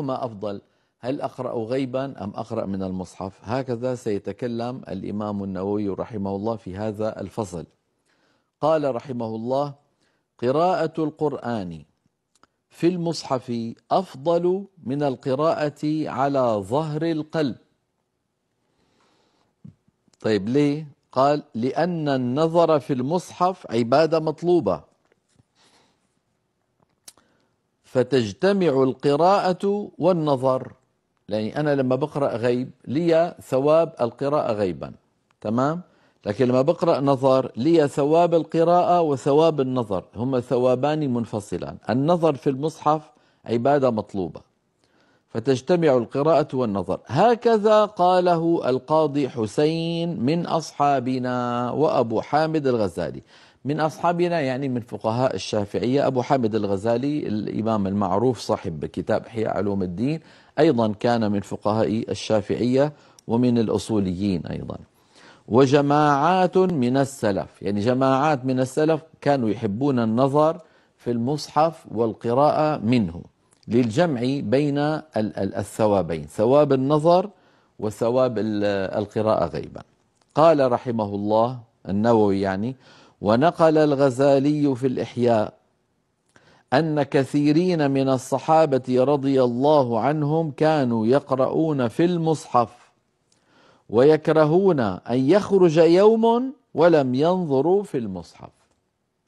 أيهما أفضل هل أقرأ غيبا أم أقرأ من المصحف هكذا سيتكلم الإمام النووي رحمه الله في هذا الفصل قال رحمه الله قراءة القرآن في المصحف أفضل من القراءة على ظهر القلب طيب ليه؟ قال لأن النظر في المصحف عبادة مطلوبة فتجتمع القراءة والنظر لأني يعني أنا لما بقرأ غيب لي ثواب القراءة غيبا تمام لكن لما بقرأ نظر لي ثواب القراءة وثواب النظر هما ثوابان منفصلان النظر في المصحف عبادة مطلوبة فتجتمع القراءة والنظر هكذا قاله القاضي حسين من أصحابنا وأبو حامد الغزالي من أصحابنا يعني من فقهاء الشافعية أبو حامد الغزالي الإمام المعروف صاحب كتاب إحياء علوم الدين أيضا كان من فقهاء الشافعية ومن الأصوليين أيضا وجماعات من السلف يعني جماعات من السلف كانوا يحبون النظر في المصحف والقراءة منه للجمع بين الثوابين ثواب النظر وثواب القراءة غيبا قال رحمه الله النووي يعني ونقل الغزالي في الإحياء أن كثيرين من الصحابة رضي الله عنهم كانوا يقرؤون في المصحف ويكرهون أن يخرج يوم ولم ينظروا في المصحف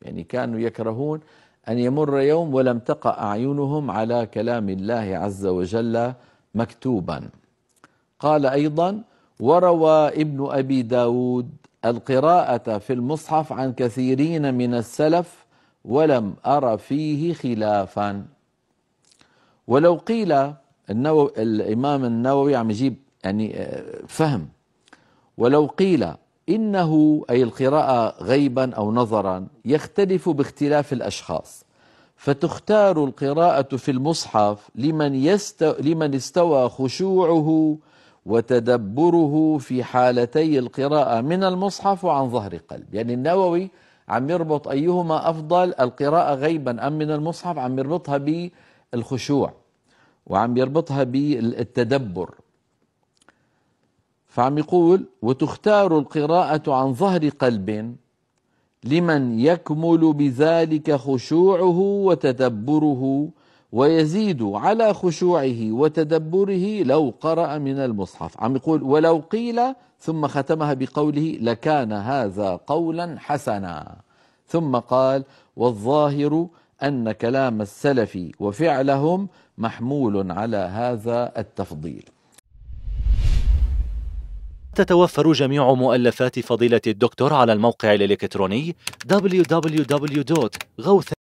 يعني كانوا يكرهون أن يمر يوم ولم تقع أعينهم على كلام الله عز وجل مكتوبا قال أيضا وروى ابن أبي داود القراءة في المصحف عن كثيرين من السلف ولم أر فيه خلافا ولو قيل النووي الإمام النووي عم يجيب يعني آه، فهم ولو قيل إنه أي القراءة غيبا أو نظرا يختلف باختلاف الأشخاص فتختار القراءة في المصحف لمن, يست... لمن استوى خشوعه وتدبره في حالتي القراءة من المصحف وعن ظهر قلب يعني النووي عم يربط أيهما أفضل القراءة غيبا أم من المصحف عم يربطها بالخشوع وعم يربطها بالتدبر فعم يقول وتختار القراءة عن ظهر قلب لمن يكمل بذلك خشوعه وتدبره ويزيد على خشوعه وتدبره لو قرأ من المصحف عم يقول ولو قيل ثم ختمها بقوله لكان هذا قولا حسنا ثم قال والظاهر أن كلام السلف وفعلهم محمول على هذا التفضيل تتوفر جميع مؤلفات فضيلة الدكتور على الموقع الإلكتروني www.gawth